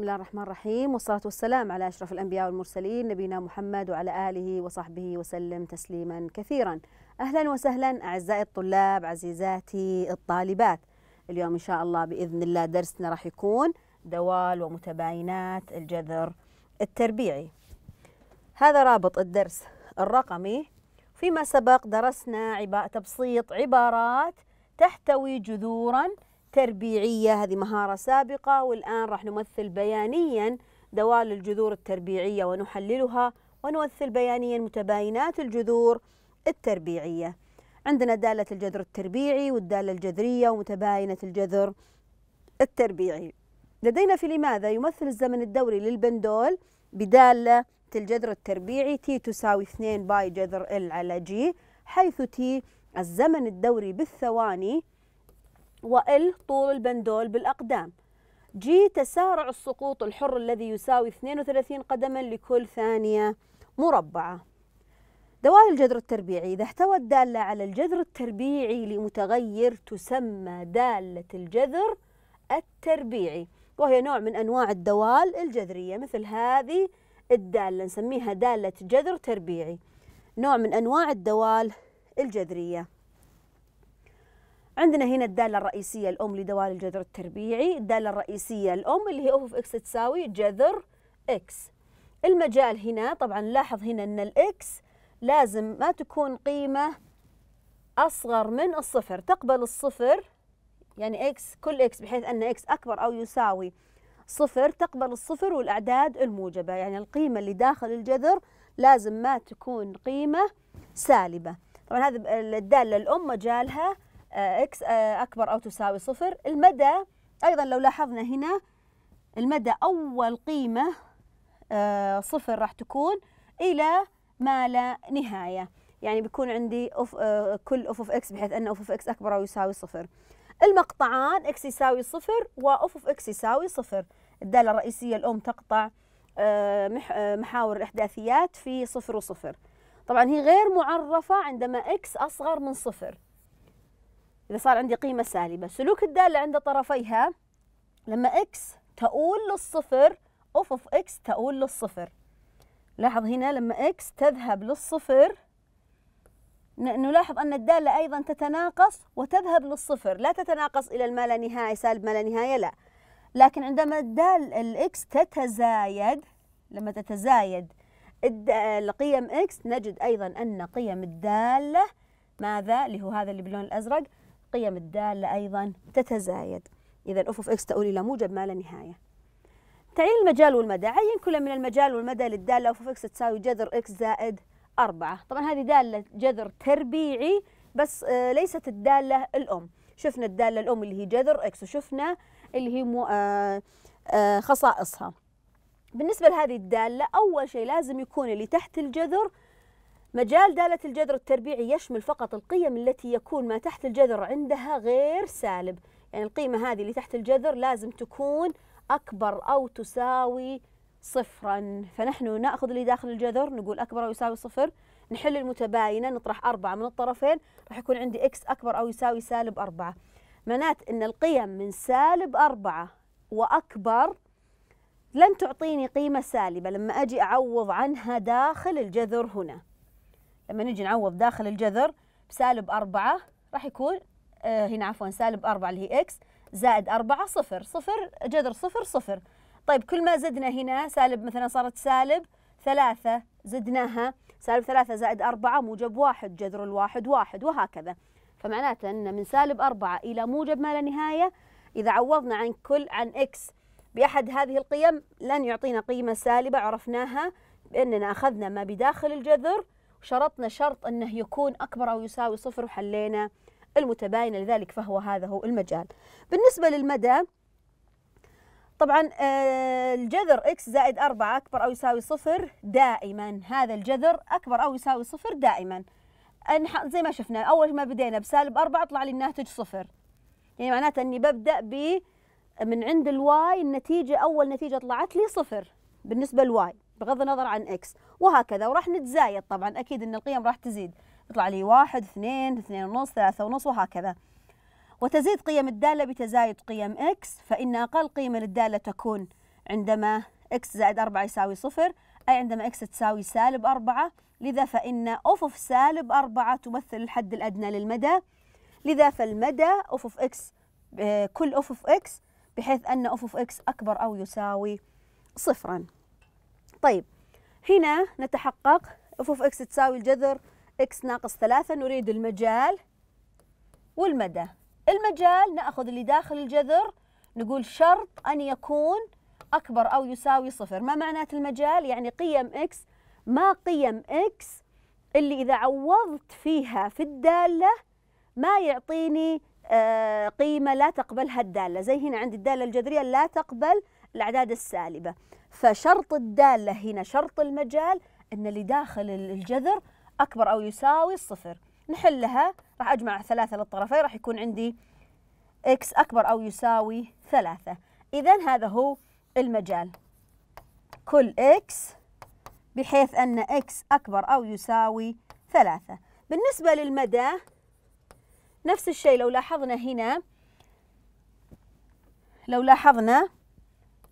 بسم الله الرحمن الرحيم والصلاة والسلام على أشرف الأنبياء والمرسلين نبينا محمد وعلى آله وصحبه وسلم تسليما كثيرا أهلا وسهلا أعزائي الطلاب عزيزاتي الطالبات اليوم إن شاء الله بإذن الله درسنا راح يكون دوال ومتباينات الجذر التربيعي هذا رابط الدرس الرقمي فيما سبق درسنا تبسيط عبارات تحتوي جذورا تربيعية هذه مهارة سابقة والآن راح نمثل بيانيا دوال الجذور التربيعية ونحللها ونمثل بيانيا متباينات الجذور التربيعية عندنا دالة الجذر التربيعي والدالة الجذرية ومتباينة الجذر التربيعي لدينا في لماذا يمثل الزمن الدوري للبندول بدالة الجذر التربيعي تي تساوي 2 باي جذر ال على جي حيث تي الزمن الدوري بالثواني وال طول البندول بالأقدام جي تسارع السقوط الحر الذي يساوي 32 قدما لكل ثانية مربعة دوال الجذر التربيعي إذا احتوت الداله على الجذر التربيعي لمتغير تسمى دالة الجذر التربيعي وهي نوع من أنواع الدوال الجذرية مثل هذه الدالة نسميها دالة جذر تربيعي نوع من أنواع الدوال الجذرية عندنا هنا الدالة الرئيسية الأم لدوال الجذر التربيعي الدالة الرئيسية الأم اللي هي أوف أوف إكس تساوي جذر إكس المجال هنا طبعا لاحظ هنا أن الإكس لازم ما تكون قيمة أصغر من الصفر تقبل الصفر يعني إكس كل إكس بحيث أن إكس أكبر أو يساوي صفر تقبل الصفر والأعداد الموجبة يعني القيمة اللي داخل الجذر لازم ما تكون قيمة سالبة طبعا هذه الدالة الأم مجالها آه، اكس آه، اكبر او تساوي صفر المدى ايضا لو لاحظنا هنا المدى اول قيمه آه، صفر راح تكون الى ما لا نهايه يعني بيكون عندي أف كل اوف اوف اكس بحيث ان اوف اوف اكس اكبر او يساوي صفر المقطعان اكس يساوي صفر واوف اوف اكس يساوي صفر الداله الرئيسيه الام تقطع محاور الاحداثيات في صفر وصفر طبعا هي غير معرفه عندما اكس اصغر من صفر إذا صار عندي قيمة سالبة سلوك الدالة عند طرفيها لما إكس تؤول للصفر أوف أوف إكس تؤول للصفر لاحظ هنا لما إكس تذهب للصفر نلاحظ أن الدالة أيضا تتناقص وتذهب للصفر لا تتناقص إلى المالا لا نهاية سالب ما لا نهاية لا لكن عندما الدال الإكس تتزايد لما تتزايد قيم إكس نجد أيضا أن قيم الدالة ماذا اللي هو هذا اللي باللون الأزرق قيم الدالة أيضا تتزايد إذا أف أوف إكس تؤول إلى موجب ما لا نهاية تعيين المجال والمدى عين كل من المجال والمدى للدالة أف أوف إكس تساوي جذر إكس زائد أربعة طبعا هذه دالة جذر تربيعي بس آه، ليست الدالة الأم شفنا الدالة الأم اللي هي جذر إكس وشفنا اللي هي آه، آه، خصائصها بالنسبة لهذه الدالة أول شيء لازم يكون اللي تحت الجذر مجال دالة الجذر التربيعي يشمل فقط القيم التي يكون ما تحت الجذر عندها غير سالب يعني القيمة هذه اللي تحت الجذر لازم تكون أكبر أو تساوي صفرا فنحن نأخذ اللي داخل الجذر نقول أكبر أو يساوي صفر نحل المتباينة نطرح أربعة من الطرفين راح يكون عندي إكس أكبر أو يساوي سالب أربعة معنات أن القيم من سالب أربعة وأكبر لن تعطيني قيمة سالبة لما أجي أعوض عنها داخل الجذر هنا لما نجي نعوض داخل الجذر بسالب أربعة راح يكون آه، هنا عفوا سالب أربعة اللي هي إكس زائد أربعة صفر صفر جذر صفر صفر طيب كل ما زدنا هنا سالب مثلا صارت سالب ثلاثة زدناها سالب ثلاثة زائد أربعة موجب واحد جذر الواحد واحد وهكذا فمعناته أن من سالب أربعة إلى موجب ما لا نهاية إذا عوضنا عن كل عن إكس بأحد هذه القيم لن يعطينا قيمة سالبة عرفناها بأننا أخذنا ما بداخل الجذر شرطنا شرط أنه يكون أكبر أو يساوي صفر وحلينا المتباين لذلك فهو هذا هو المجال بالنسبة للمدى طبعا آه، الجذر x زائد 4 أكبر أو يساوي صفر دائما هذا الجذر أكبر أو يساوي صفر دائما زي ما شفنا أول ما بدينا بسالب 4 طلع لي الناتج صفر يعني معناته أني ببدأ ب من عند الواي النتيجة أول نتيجة طلعت لي صفر بالنسبة للواي بغض النظر عن اكس وهكذا وراح نتزايد طبعا اكيد ان القيم راح تزيد يطلع لي واحد اثنين اثنين ونص ثلاثة ونص وهكذا وتزيد قيم الدالة بتزايد قيم اكس فإن أقل قيمة للدالة تكون عندما اكس زائد أربعة يساوي صفر أي عندما اكس تساوي سالب أربعة لذا فإن أفف سالب أربعة تمثل الحد الأدنى للمدى لذا فالمدى أفف اكس آه، كل أفف اكس بحيث أن أفف اكس أكبر أو يساوي صفراً طيب هنا نتحقق اف اوف اكس تساوي الجذر اكس ناقص ثلاثة نريد المجال والمدى المجال ناخذ اللي داخل الجذر نقول شرط ان يكون اكبر او يساوي صفر ما معنات المجال يعني قيم اكس ما قيم اكس اللي اذا عوضت فيها في الداله ما يعطيني آه، قيمه لا تقبلها الداله زي هنا عند الداله الجذريه لا تقبل الاعداد السالبه فشرط الدالة هنا شرط المجال أن اللي داخل الجذر أكبر أو يساوي الصفر نحلها راح أجمع ثلاثة للطرفين راح يكون عندي إكس أكبر أو يساوي ثلاثة إذا هذا هو المجال كل إكس بحيث أن إكس أكبر أو يساوي ثلاثة بالنسبة للمدى نفس الشيء لو لاحظنا هنا لو لاحظنا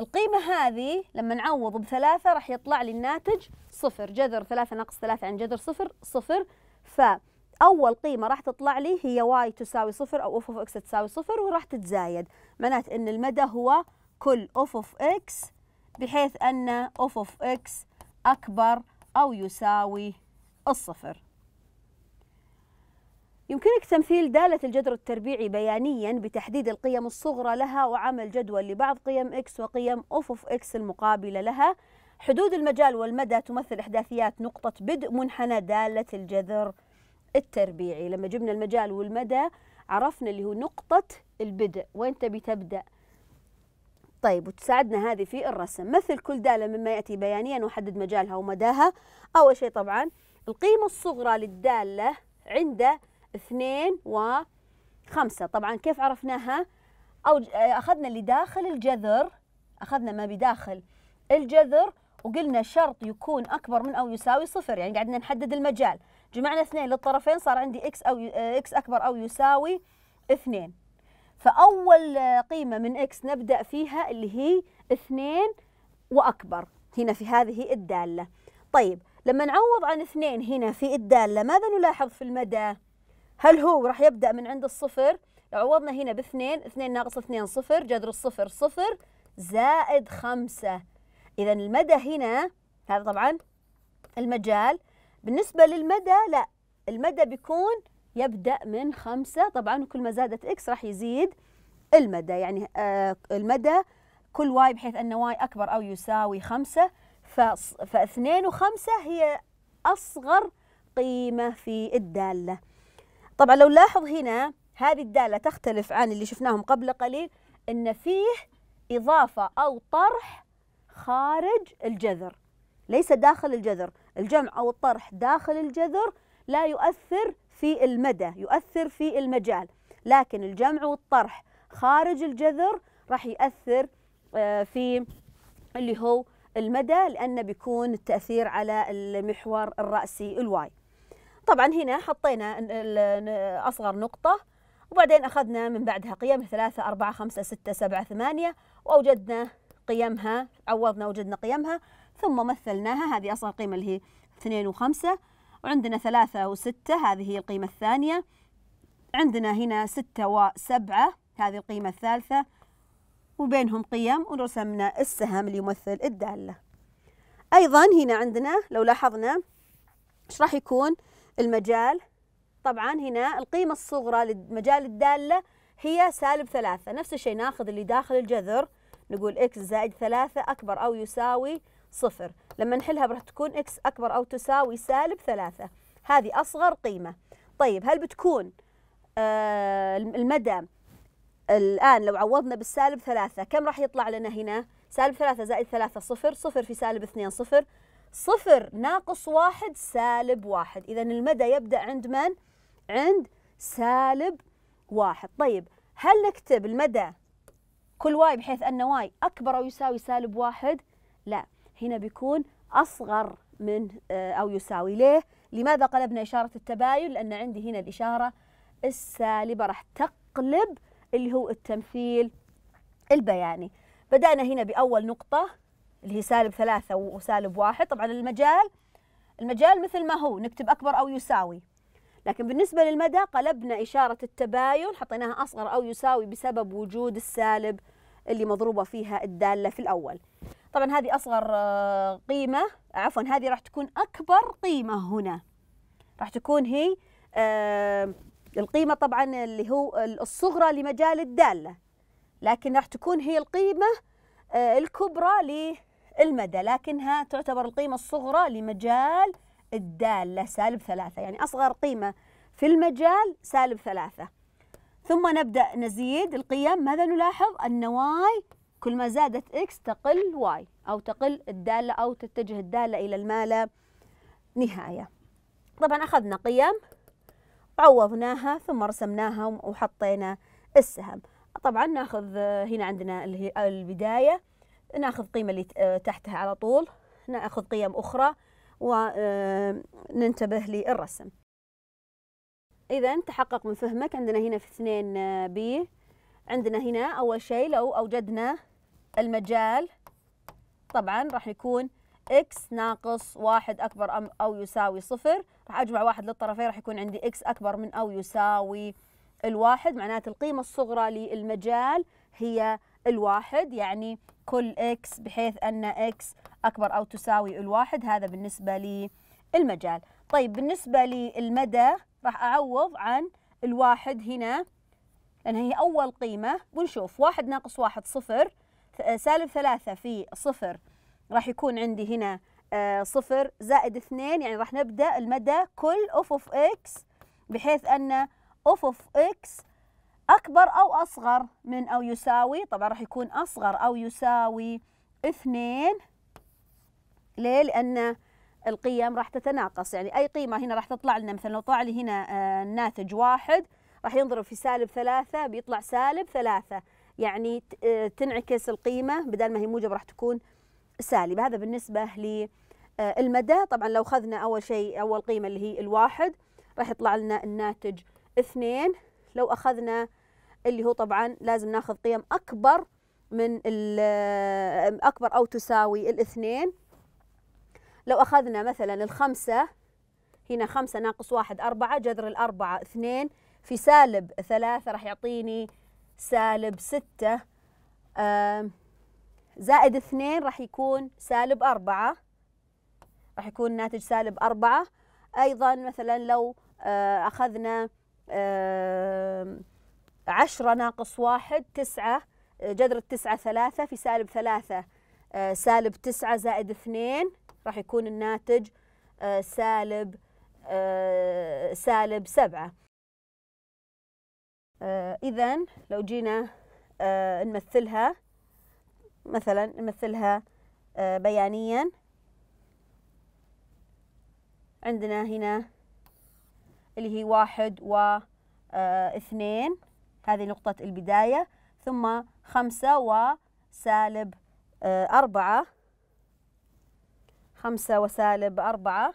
القيمة هذه لما نعوض بثلاثة راح يطلع لي الناتج صفر جذر ثلاثة ناقص ثلاثة عن جذر صفر صفر فأول قيمة راح تطلع لي هي واي تساوي صفر أو أوف أوف إكس تساوي صفر وراح تتزايد معناته أن المدى هو كل أوف أوف إكس بحيث أن أوف أوف إكس أكبر أو يساوي الصفر يمكنك تمثيل دالة الجذر التربيعي بيانيا بتحديد القيم الصغرى لها وعمل جدول لبعض قيم إكس وقيم أفف إكس المقابلة لها حدود المجال والمدى تمثل إحداثيات نقطة بدء منحنى دالة الجذر التربيعي لما جبنا المجال والمدى عرفنا اللي هو نقطة البدء وين تبي تبدأ طيب وتساعدنا هذه في الرسم مثل كل دالة مما يأتي بيانيا وحدد مجالها ومداها أول شيء طبعا القيمة الصغرى للدالة عند اثنين وخمسة طبعا كيف عرفناها أو آه، أخذنا اللي داخل الجذر أخذنا ما بداخل الجذر وقلنا شرط يكون أكبر من أو يساوي صفر يعني قعدنا نحدد المجال جمعنا اثنين للطرفين صار عندي إكس أو آه، إكس أكبر أو يساوي اثنين فأول آه، قيمة من إكس نبدأ فيها اللي هي اثنين وأكبر هنا في هذه الدالة طيب لما نعوض عن اثنين هنا في الدالة ماذا نلاحظ في المدى؟ هل هو راح يبدأ من عند الصفر لو عوضنا هنا باثنين اثنين ناقص اثنين صفر جذر الصفر صفر زائد خمسة إذا المدى هنا هذا طبعا المجال بالنسبة للمدى لا المدى بيكون يبدأ من خمسة طبعا كل ما زادت إكس راح يزيد المدى يعني آه المدى كل واي بحيث أن واي أكبر أو يساوي خمسة فاثنين وخمسة هي أصغر قيمة في الدالة طبعا لو نلاحظ هنا هذه الدالة تختلف عن اللي شفناهم قبل قليل إن فيه إضافة أو طرح خارج الجذر ليس داخل الجذر الجمع أو الطرح داخل الجذر لا يؤثر في المدى يؤثر في المجال لكن الجمع والطرح خارج الجذر راح يأثر آه، في اللي هو المدى لأنه بيكون التأثير على المحور الرأسي الواي طبعا هنا حطينا أصغر نقطة وبعدين أخذنا من بعدها قيم ثلاثة أربعة خمسة ستة سبعة ثمانية وأوجدنا قيمها عوضنا وجدنا قيمها ثم مثلناها هذه أصغر قيمة اللي هي اثنين وخمسة وعندنا ثلاثة وستة هذه هي القيمة الثانية عندنا هنا ستة وسبعة هذه القيمة الثالثة وبينهم قيم ورسمنا السهم اللي يمثل الدالة أيضا هنا عندنا لو لاحظنا إيش راح يكون المجال طبعا هنا القيمة الصغرى للمجال الدالة هي سالب ثلاثة نفس الشيء ناخذ اللي داخل الجذر نقول إكس زائد ثلاثة أكبر أو يساوي صفر لما نحلها راح تكون إكس أكبر أو تساوي سالب ثلاثة هذه أصغر قيمة طيب هل بتكون آه المدى الآن لو عوضنا بالسالب ثلاثة كم راح يطلع لنا هنا؟ سالب ثلاثة زائد ثلاثة صفر صفر في سالب اثنين صفر صفر ناقص واحد سالب واحد إذا المدى يبدأ عند من؟ عند سالب واحد طيب هل نكتب المدى كل واي بحيث أن واي أكبر أو يساوي سالب واحد؟ لا هنا بيكون أصغر من آه، أو يساوي ليه؟ لماذا قلبنا إشارة التباين؟ لأن عندي هنا الإشارة السالبة راح تقلب اللي هو التمثيل البياني بدأنا هنا بأول نقطة اللي هي سالب ثلاثة وسالب واحد طبعا المجال المجال مثل ما هو نكتب أكبر أو يساوي لكن بالنسبة للمدى قلبنا إشارة التباين حطيناها أصغر أو يساوي بسبب وجود السالب اللي مضروبة فيها الدالة في الأول طبعا هذه أصغر آه، قيمة عفوا هذه راح تكون أكبر قيمة هنا راح تكون هي آه، القيمة طبعا اللي هو الصغرى لمجال الدالة لكن راح تكون هي القيمة آه، الكبرى المدى لكنها تعتبر القيمة الصغرى لمجال الدالة سالب ثلاثة يعني أصغر قيمة في المجال سالب ثلاثة ثم نبدأ نزيد القيم ماذا نلاحظ أن واي كل ما زادت إكس تقل واي أو تقل الدالة أو تتجه الدالة إلى المالا نهاية طبعا أخذنا قيم عوضناها ثم رسمناها وحطينا السهم طبعا ناخذ هنا عندنا البداية ناخذ قيمة اللي آه، تحتها على طول ناخذ قيم أخرى وننتبه آه، للرسم إذا تحقق من فهمك عندنا هنا في 2 آه، بي عندنا هنا أول شيء لو أوجدنا المجال طبعا راح يكون x ناقص واحد أكبر أم أو يساوي صفر راح أجمع واحد للطرفين راح يكون عندي x أكبر من أو يساوي الواحد معناته القيمة الصغرى للمجال هي الواحد يعني كل اكس بحيث ان اكس اكبر او تساوي الواحد هذا بالنسبه للمجال طيب بالنسبه للمدى راح اعوض عن الواحد هنا لان هي اول قيمه ونشوف واحد ناقص واحد صفر سالب ثلاثة في صفر راح يكون عندي هنا آه، صفر زائد اثنين يعني راح نبدأ المدى كل اوف اوف اكس بحيث أن اوف اوف اكس أكبر أو أصغر من أو يساوي طبعا راح يكون أصغر أو يساوي اثنين ليه؟ لأن القيم راح تتناقص يعني أي قيمة هنا راح تطلع لنا مثلا لو طلع لي هنا الناتج آه، واحد راح ينضرب في سالب ثلاثة بيطلع سالب ثلاثة يعني آه، تنعكس القيمة بدل ما هي موجب راح تكون سالب هذا بالنسبة للمدى آه، طبعا لو خذنا أول شيء أول قيمة اللي هي الواحد راح يطلع لنا الناتج اثنين لو أخذنا اللي هو طبعا لازم ناخذ قيم أكبر من أكبر أو تساوي الاثنين لو أخذنا مثلا الخمسة هنا خمسة ناقص واحد أربعة جذر الأربعة اثنين في سالب ثلاثة راح يعطيني سالب ستة زائد اثنين راح يكون سالب أربعة راح يكون ناتج سالب أربعة أيضا مثلا لو آه، أخذنا عشرة ناقص واحد تسعة جذر التسعة ثلاثة في سالب ثلاثة آه، سالب تسعة زائد اثنين راح يكون الناتج آه، سالب آه، سالب سبعة إذا لو جينا نمثلها مثلا نمثلها بيانيا عندنا هنا اللي هي واحد واثنين آه، هذه نقطة البداية ثم خمسة وسالب آه، أربعة خمسة وسالب أربعة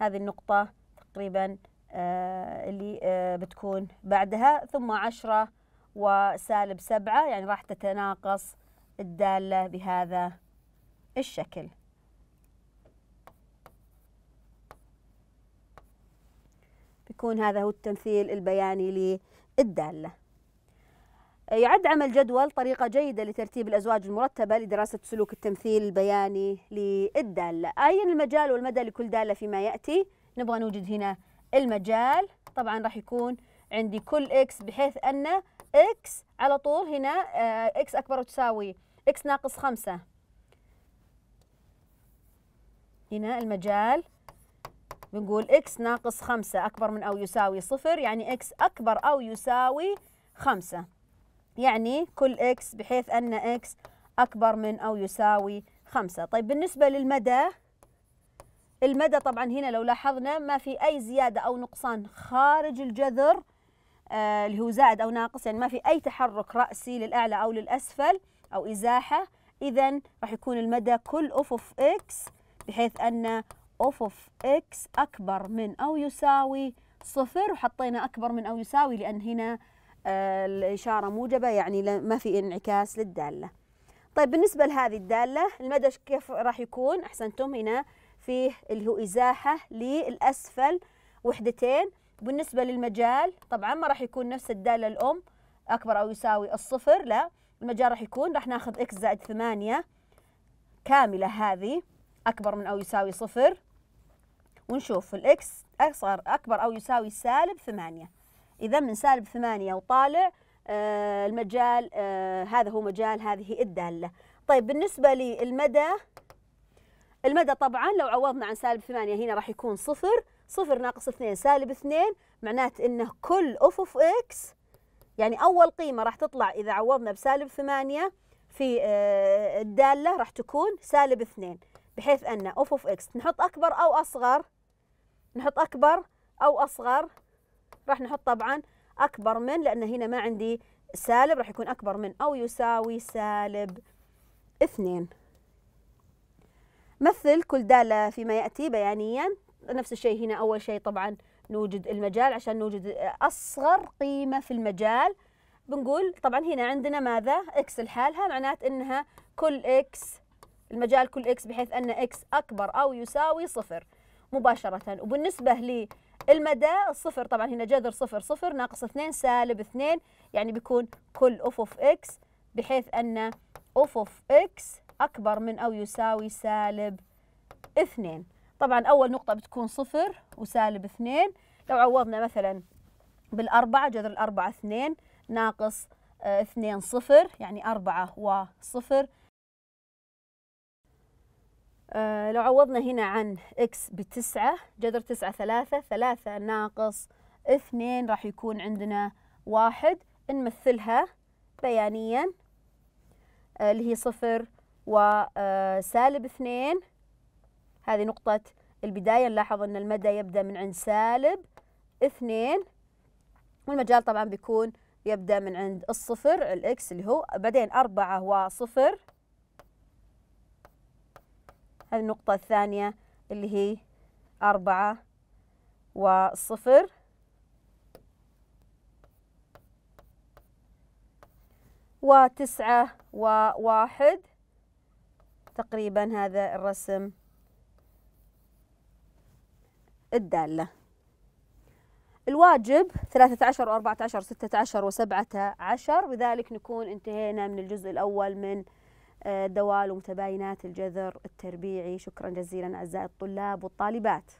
هذه النقطة تقريبا آه، اللي بتكون بعدها ثم عشرة وسالب سبعة يعني راح تتناقص الدالة بهذا الشكل يكون هذا هو التمثيل البياني للدالة يعد عمل جدول طريقة جيدة لترتيب الأزواج المرتبة لدراسة سلوك التمثيل البياني للدالة أين المجال والمدى لكل دالة فيما يأتي نبغى نوجد هنا المجال طبعا راح يكون عندي كل إكس بحيث أن إكس على طول هنا إكس آه، أكبر وتساوي إكس ناقص خمسة هنا المجال بنقول اكس ناقص 5 أكبر من أو يساوي صفر يعني اكس أكبر أو يساوي 5 يعني كل اكس بحيث أن اكس أكبر من أو يساوي 5 طيب بالنسبة للمدى المدى طبعا هنا لو لاحظنا ما في أي زيادة أو نقصان خارج الجذر آه اللي هو زائد أو ناقص يعني ما في أي تحرك رأسي للأعلى أو للأسفل أو إزاحة إذا راح يكون المدى كل افف إكس بحيث أن اوف اوف اكس اكبر من او يساوي صفر وحطينا اكبر من او يساوي لان هنا آه، الاشاره موجبه يعني ما في انعكاس للداله طيب بالنسبه لهذه الداله المدى كيف راح يكون احسنتم هنا فيه اللي هو ازاحه للاسفل وحدتين بالنسبه للمجال طبعا ما راح يكون نفس الداله الام اكبر او يساوي الصفر لا المجال راح يكون راح ناخذ اكس زائد ثمانية كامله هذه اكبر من او يساوي صفر ونشوف الإكس أصغر أكبر أو يساوي سالب ثمانية إذا من سالب ثمانية وطالع آه، المجال آه، هذا هو مجال هذه الدالة طيب بالنسبة للمدى المدى طبعا لو عوضنا عن سالب ثمانية هنا راح يكون صفر صفر ناقص اثنين سالب اثنين معناته انه كل اف اوف اكس يعني اول قيمة راح تطلع اذا عوضنا بسالب ثمانية في آه، الدالة راح تكون سالب اثنين بحيث ان اف اوف اكس نحط اكبر او اصغر نحط أكبر أو أصغر راح نحط طبعا أكبر من لأن هنا ما عندي سالب راح يكون أكبر من أو يساوي سالب اثنين مثل كل دالة فيما يأتي بيانيا نفس الشيء هنا أول شيء طبعا نوجد المجال عشان نوجد أصغر قيمة في المجال بنقول طبعا هنا عندنا ماذا إكس لحالها معنات إنها كل إكس المجال كل إكس بحيث أن إكس أكبر أو يساوي صفر مباشرة وبالنسبة للمدى الصفر طبعا هنا جذر صفر صفر ناقص اثنين سالب اثنين يعني بيكون كل اوف اوف اكس بحيث ان اوف اوف اكس اكبر من او يساوي سالب اثنين طبعا اول نقطة بتكون صفر وسالب اثنين لو عوضنا مثلا بالأربعة جذر الأربعة اثنين ناقص آه، اثنين صفر يعني أربعة وصفر آه، لو عوضنا هنا عن إكس بتسعة جذر تسعة ثلاثة ثلاثة ناقص اثنين راح يكون عندنا واحد نمثلها بيانيا آه، اللي هي صفر وسالب آه، اثنين هذه نقطة البداية نلاحظ أن المدى يبدأ من عند سالب اثنين والمجال طبعا بيكون يبدأ من عند الصفر الإكس اللي هو بعدين أربعة وصفر النقطة الثانية اللي هي أربعة وصفر وتسعة وواحد تقريبا هذا الرسم الدالة الواجب ثلاثة عشر وأربعة عشر ستة عشر وسبعة عشر بذلك نكون انتهينا من الجزء الأول من آه، دوال ومتباينات الجذر التربيعي شكرا جزيلا أعزائي الطلاب والطالبات